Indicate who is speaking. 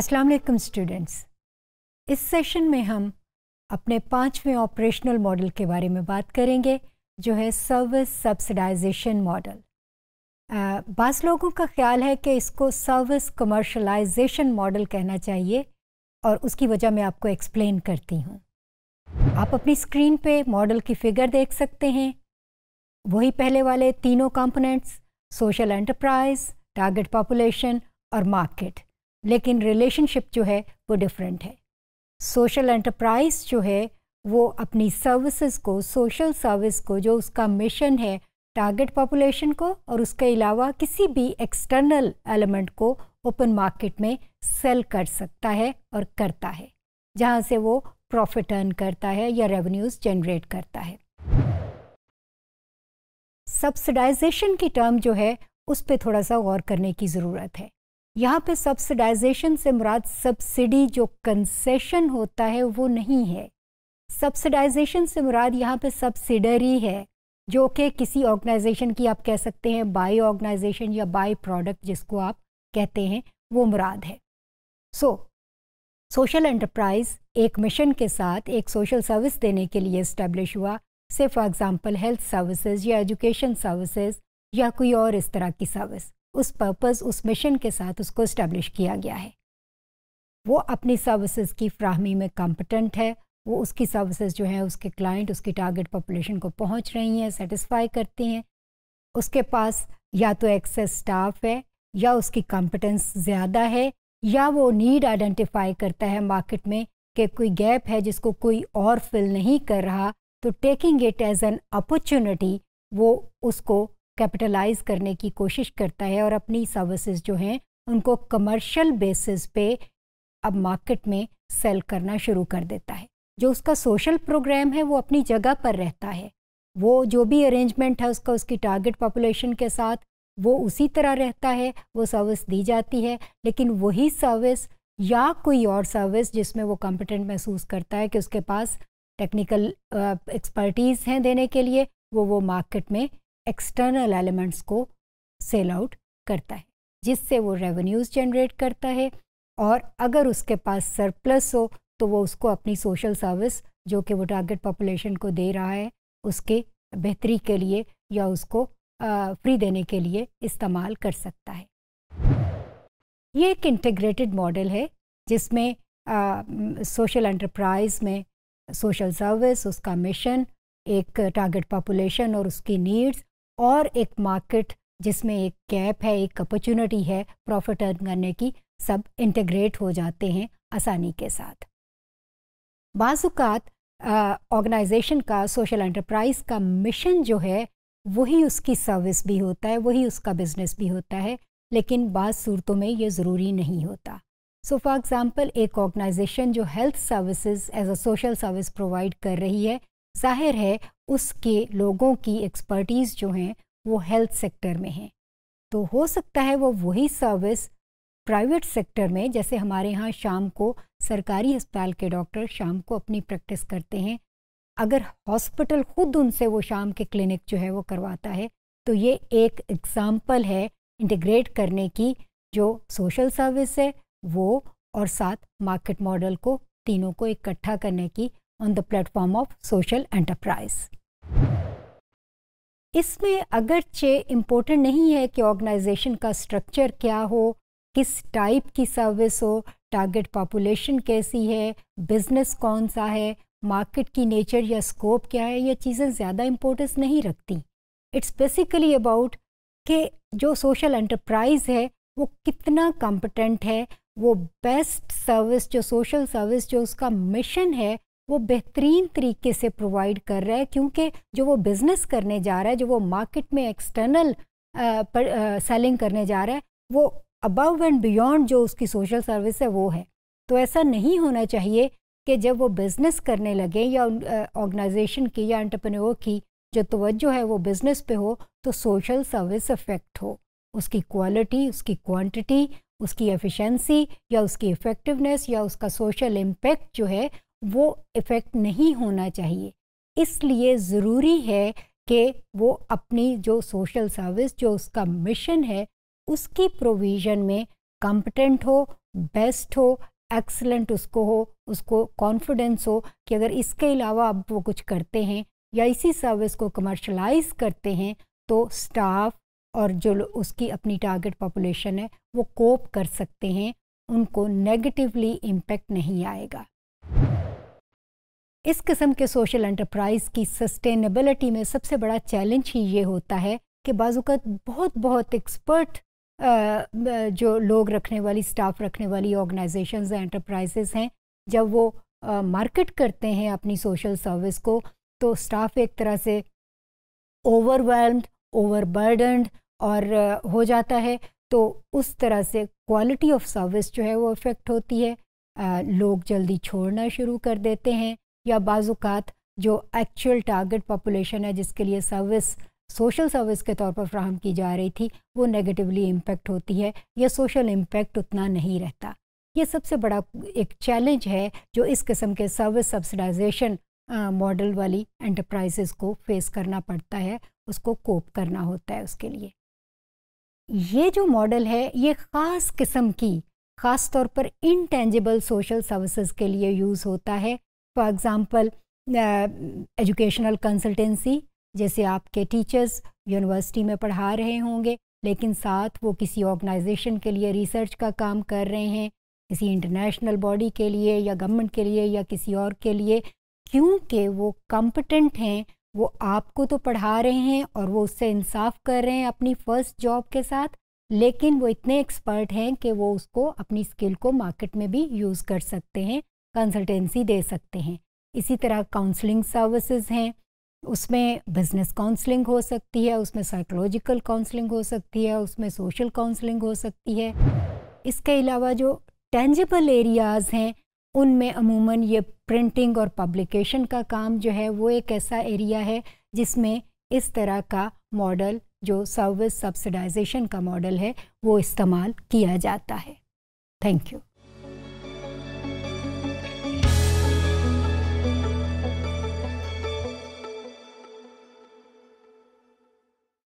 Speaker 1: अस्सलाम वालेकुम स्टूडेंट्स इस सेशन में हम अपने पांचवें ऑपरेशनल मॉडल के बारे में बात करेंगे जो है सर्विस सब्सिडाइजेशन मॉडल बस लोगों का ख्याल है कि इसको सर्विस कमर्शलाइजेशन मॉडल कहना चाहिए और उसकी वजह मैं आपको एक्सप्लेन करती हूँ आप अपनी स्क्रीन पे मॉडल की फिगर देख सकते हैं वही पहले वाले तीनों components social enterprise target population और मार्केट लेकिन रिलेशनशिप जो है वो डिफरेंट है सोशल एंटरप्राइज जो है वो अपनी सर्विसेज को सोशल सर्विस को जो उसका मिशन है टारगेट पॉपुलेशन को और उसके अलावा किसी भी एक्सटर्नल एलिमेंट को ओपन मार्केट में सेल कर सकता है और करता है जहाँ से वो प्रॉफिट अर्न करता है या रेवेन्यूज जनरेट करता है सब्सिडाइजेशन की टर्म जो है उस पर थोड़ा सा गौर करने की ज़रूरत है यहाँ पे सब्सिडाइजेशन से मुराद सब्सिडी जो कंसेशन होता है वो नहीं है सब्सिडाइजेशन से मुराद यहाँ पे सब्सिडरी है जो कि किसी ऑर्गेनाइजेशन की आप कह सकते हैं बाई ऑर्गेनाइजेशन या बाई प्रोडक्ट जिसको आप कहते हैं वो मुराद है सो सोशल एंटरप्राइज एक मिशन के साथ एक सोशल सर्विस देने के लिए इस्टेब्लिश हुआ से फॉर एग्ज़ाम्पल हेल्थ सर्विसेज या एजुकेशन सर्विसेज या कोई और इस तरह की सर्विस उस पर्पज़ उस मिशन के साथ उसको इस्टेब्लिश किया गया है वो अपनी सर्विसेज की फ्राहमी में कॉम्पिटेंट है वो उसकी सर्विसेज जो है उसके क्लाइंट उसकी टारगेट पॉपुलेशन को पहुंच रही हैं सेटिस्फाई करती हैं उसके पास या तो एक्सेस स्टाफ है या उसकी कॉम्पिटेंस ज़्यादा है या वो नीड आइडेंटिफाई करता है मार्केट में कि कोई गैप है जिसको कोई और फिल नहीं कर रहा तो taking it as an opportunity वो उसको कैपिटलाइज करने की कोशिश करता है और अपनी सर्विसेज जो हैं उनको कमर्शियल बेसिस पे अब मार्केट में सेल करना शुरू कर देता है जो उसका सोशल प्रोग्राम है वो अपनी जगह पर रहता है वो जो भी अरेंजमेंट है उसका उसकी टारगेट पॉपुलेशन के साथ वो उसी तरह रहता है वो सर्विस दी जाती है लेकिन वही सर्विस या कोई और सर्विस जिसमें वो कॉम्पिटेंट महसूस करता है कि उसके पास टेक्निकल एक्सपर्टीज़ हैं देने के लिए वो वो मार्केट में एक्सटर्नल एलिमेंट्स को सेल आउट करता है जिससे वो रेवेन्यूज़ जनरेट करता है और अगर उसके पास सरप्लस हो तो वो उसको अपनी सोशल सर्विस जो कि वो टारगेट पॉपुलेशन को दे रहा है उसके बेहतरी के लिए या उसको फ्री देने के लिए इस्तेमाल कर सकता है ये एक इंटीग्रेटेड मॉडल है जिसमें सोशल एंटरप्राइज में सोशल सर्विस उसका मिशन एक टारगेट पॉपुलेशन और उसकी नीड्स और एक मार्केट जिसमें एक गैप है एक अपॉर्चुनिटी है प्रॉफिट अर्न करने की सब इंटीग्रेट हो जाते हैं आसानी के साथ बाजुकात ऑर्गेनाइजेशन का सोशल एंटरप्राइज का मिशन जो है वही उसकी सर्विस भी होता है वही उसका बिजनेस भी होता है लेकिन बाज़ सूरतों में ये ज़रूरी नहीं होता सो फॉर एग्ज़ाम्पल एक ऑर्गेनाइजेशन जो health services as a social service provide कर रही है जाहिर है उसके लोगों की एक्सपर्टीज़ जो हैं वो हेल्थ सेक्टर में हैं तो हो सकता है वो वही सर्विस प्राइवेट सेक्टर में जैसे हमारे यहाँ शाम को सरकारी अस्पताल के डॉक्टर शाम को अपनी प्रैक्टिस करते हैं अगर हॉस्पिटल खुद उनसे वो शाम के क्लिनिक जो है वो करवाता है तो ये एक एग्ज़ाम्पल है इंटीग्रेट करने की जो सोशल सर्विस है वो और साथ मार्केट मॉडल को तीनों को इकट्ठा करने की on the platform of social enterprise इसमें अगरचे इम्पोर्टेंट नहीं है कि ऑर्गेनाइजेशन का स्ट्रक्चर क्या हो किस टाइप की सर्विस हो टारगेट पॉपुलेशन कैसी है बिजनेस कौन सा है मार्केट की नेचर या स्कोप क्या है ये चीज़ें ज़्यादा इम्पोर्टेंस नहीं रखती इट्स बेसिकली अबाउट कि जो सोशल एंटरप्राइज है वो कितना कॉम्पिटेंट है वो बेस्ट सर्विस जो सोशल सर्विस जो उसका मिशन है वो बेहतरीन तरीके से प्रोवाइड कर रहा है क्योंकि जो वो बिज़नेस करने जा रहा है जो वो मार्केट में एक्सटर्नल सेलिंग करने जा रहा है वो अबव एंड बियॉन्ड जो उसकी सोशल सर्विस है वो है तो ऐसा नहीं होना चाहिए कि जब वो बिज़नेस करने लगे या ऑर्गेनाइजेशन की या एंटरप्रेन्योर की जो तवज्जो है वो बिज़नेस पे हो तो सोशल सर्विस इफ़ेक्ट हो उसकी क्वालिटी उसकी क्वांटिटी उसकी एफिशिएंसी या उसकी इफ़ेक्टिवनेस या उसका सोशल इम्पेक्ट जो है वो इफ़ेक्ट नहीं होना चाहिए इसलिए ज़रूरी है कि वो अपनी जो सोशल सर्विस जो उसका मिशन है उसकी प्रोविज़न में कॉम्पटेंट हो बेस्ट हो एक्सलेंट उसको हो उसको कॉन्फिडेंस हो कि अगर इसके अलावा अब वो कुछ करते हैं या इसी सर्विस को कमर्शलाइज करते हैं तो स्टाफ और जो उसकी अपनी टारगेट पॉपुलेशन है वो कोप कर सकते हैं उनको नेगेटिवली इम्पेक्ट नहीं आएगा इस किस्म के सोशल एंटरप्राइज की सस्टेनेबिलिटी में सबसे बड़ा चैलेंज ही ये होता है कि बाजूकत बहुत बहुत एक्सपर्ट जो लोग रखने वाली स्टाफ रखने वाली ऑर्गेनाइजेशंस या एंटरप्राइजेस हैं जब वो मार्केट करते हैं अपनी सोशल सर्विस को तो स्टाफ एक तरह से ओवरवेलम्ड ओवरबर्डनड और हो जाता है तो उस तरह से क्वालिटी ऑफ सर्विस जो है वो इफ़ेक्ट होती है लोग जल्दी छोड़ना शुरू कर देते हैं या बाजुकात जो एक्चुअल टारगेट पॉपुलेशन है जिसके लिए सर्विस सोशल सर्विस के तौर पर फ्राहम की जा रही थी वो नेगेटिवली इम्पेक्ट होती है या सोशल इम्पेक्ट उतना नहीं रहता ये सबसे बड़ा एक चैलेंज है जो इस किस्म के सर्विस सब्सिडाइजेशन मॉडल वाली एंटरप्राइजेस को फेस करना पड़ता है उसको कोप करना होता है उसके लिए ये जो मॉडल है ये ख़ास किस्म की ख़ास तौर पर इनटेंजिबल सोशल सर्विसेज के लिए यूज़ होता है फॉर एग्ज़ाम्पल एजुकेशनल कंसल्टेंसी जैसे आपके टीचर्स यूनिवर्सिटी में पढ़ा रहे होंगे लेकिन साथ वो किसी ऑर्गेनाइजेशन के लिए रिसर्च का काम कर रहे हैं किसी इंटरनेशनल बॉडी के लिए या गवर्नमेंट के लिए या किसी और के लिए क्योंकि वो कॉम्पिटेंट हैं वो आपको तो पढ़ा रहे हैं और वो उससे इंसाफ कर रहे हैं अपनी फ़र्स्ट जॉब के साथ लेकिन वो इतने एक्सपर्ट हैं कि वो उसको अपनी स्किल को मार्केट में भी यूज़ कर सकते हैं कंसल्टेंसी दे सकते हैं इसी तरह काउंसलिंग सर्विसेज हैं उसमें बिजनेस काउंसलिंग हो सकती है उसमें साइकोलॉजिकल काउंसलिंग हो सकती है उसमें सोशल काउंसलिंग हो सकती है इसके अलावा जो टेंजिबल एरियाज़ हैं उनमें अमूमन ये प्रिंटिंग और पब्लिकेशन का काम जो है वो एक ऐसा एरिया है जिसमें इस तरह का मॉडल जो सर्विस सब्सिडाइजेशन का मॉडल है वो इस्तेमाल किया जाता है थैंक यू